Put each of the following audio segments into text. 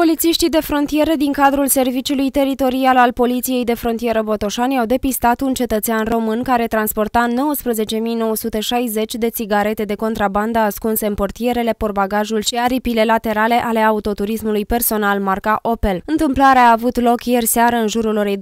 Polițiștii de frontieră din cadrul Serviciului Teritorial al Poliției de Frontieră Botoșani au depistat un cetățean român care transporta 19.960 de țigarete de contrabandă ascunse în portierele, porbagajul și aripile laterale ale autoturismului personal marca Opel. Întâmplarea a avut loc ieri seară în jurul orei 21.30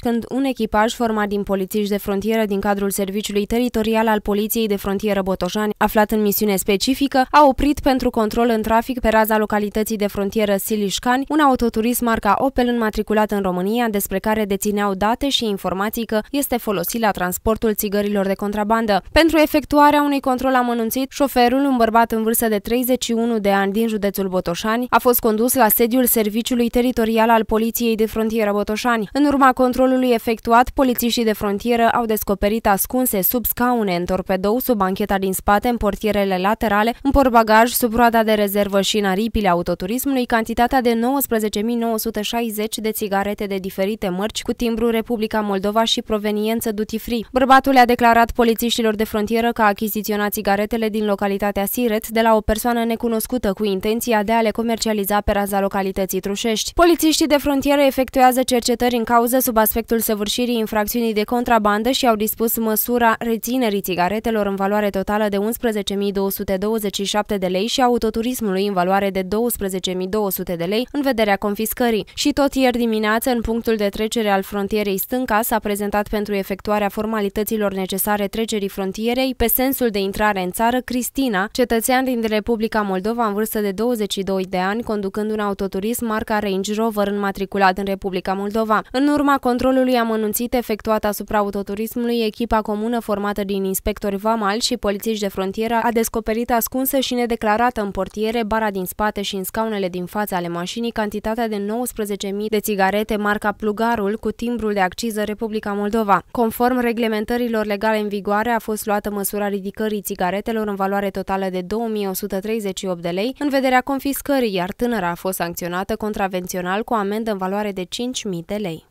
când un echipaj format din polițiști de frontieră din cadrul Serviciului Teritorial al Poliției de Frontieră Botoșani, aflat în misiune specifică, a oprit pentru control în trafic pe raza localității de frontieră frontieră Silișcani un autoturism marca Opel înmatriculat în România, despre care dețineau date și informații că este folosit la transportul țigărilor de contrabandă. Pentru efectuarea unui control amănunțit, șoferul, un bărbat în vârstă de 31 de ani din județul Botoșani, a fost condus la sediul Serviciului Teritorial al Poliției de Frontieră Botoșani. În urma controlului efectuat, polițiștii de frontieră au descoperit ascunse sub scaune, în torpedou, sub bancheta din spate, în portierele laterale, în porbagaj, sub roada de rezervă și în aripile autoturismului, Domnului cantitatea de 19.960 de țigarete de diferite mărci cu timbru Republica Moldova și proveniență duty free. Bărbatul a declarat polițiștilor de frontieră că a achiziționat țigaretele din localitatea Siret de la o persoană necunoscută cu intenția de a le comercializa pe raza localității Trușești. Polițiștii de frontieră efectuează cercetări în cauză sub aspectul săvârșirii infracțiunii de contrabandă și au dispus măsura reținerii țigaretelor în valoare totală de 11.227 de lei și autoturismului în valoare de 12.000 2200 de lei în vederea confiscării. Și tot ieri dimineață, în punctul de trecere al frontierei stânca, s-a prezentat pentru efectuarea formalităților necesare trecerii frontierei pe sensul de intrare în țară Cristina, cetățean din Republica Moldova în vârstă de 22 de ani, conducând un autoturism marca Range Rover înmatriculat în Republica Moldova. În urma controlului amănunțit efectuat asupra autoturismului, echipa comună formată din inspectori vamal și polițiști de frontieră a descoperit ascunsă și nedeclarată în portiere bara din spate și în scaunele din fața ale mașinii cantitatea de 19.000 de țigarete marca Plugarul cu timbrul de acciză Republica Moldova. Conform reglementărilor legale în vigoare a fost luată măsura ridicării țigaretelor în valoare totală de 2138 de lei în vederea confiscării, iar tânăra a fost sancționată contravențional cu amendă în valoare de 5.000 de lei.